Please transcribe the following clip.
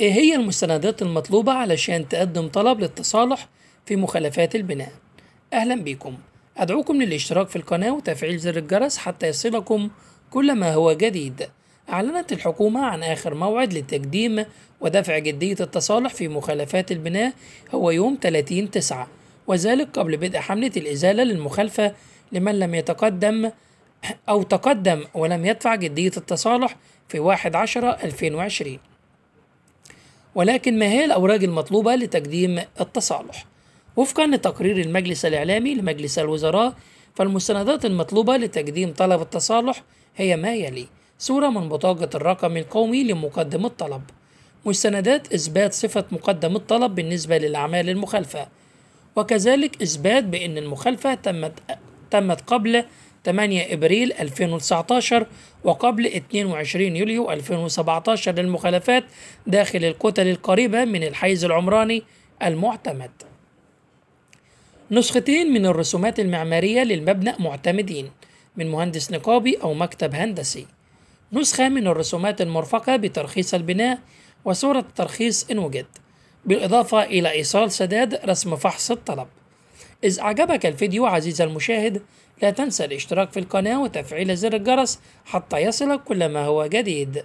إيه هي المستندات المطلوبة علشان تقدم طلب للتصالح في مخالفات البناء؟ أهلا بكم أدعوكم للاشتراك في القناة وتفعيل زر الجرس حتى يصلكم كل ما هو جديد أعلنت الحكومة عن آخر موعد لتقديم ودفع جدية التصالح في مخالفات البناء هو يوم 30 تسعة وذلك قبل بدء حملة الإزالة للمخالفة لمن لم يتقدم أو تقدم ولم يدفع جدية التصالح في 1 10 2020 ولكن ما هي الأوراق المطلوبة لتقديم التصالح؟ وفقا لتقرير المجلس الإعلامي لمجلس الوزراء فالمستندات المطلوبة لتقديم طلب التصالح هي ما يلي صورة من بطاقة الرقم القومي لمقدم الطلب مستندات إثبات صفة مقدم الطلب بالنسبة للأعمال المخالفة وكذلك إثبات بأن المخالفة تمت, تمت قبل 8 إبريل 2019 وقبل 22 يوليو 2017 للمخالفات داخل الكتل القريبة من الحيز العمراني المعتمد نسختين من الرسومات المعمارية للمبنى معتمدين من مهندس نقابي أو مكتب هندسي نسخة من الرسومات المرفقة بترخيص البناء وصورة الترخيص إن وجد بالإضافة إلى إيصال سداد رسم فحص الطلب إذا أعجبك الفيديو عزيزي المشاهد لا تنسى الاشتراك في القناة وتفعيل زر الجرس حتى يصلك كل ما هو جديد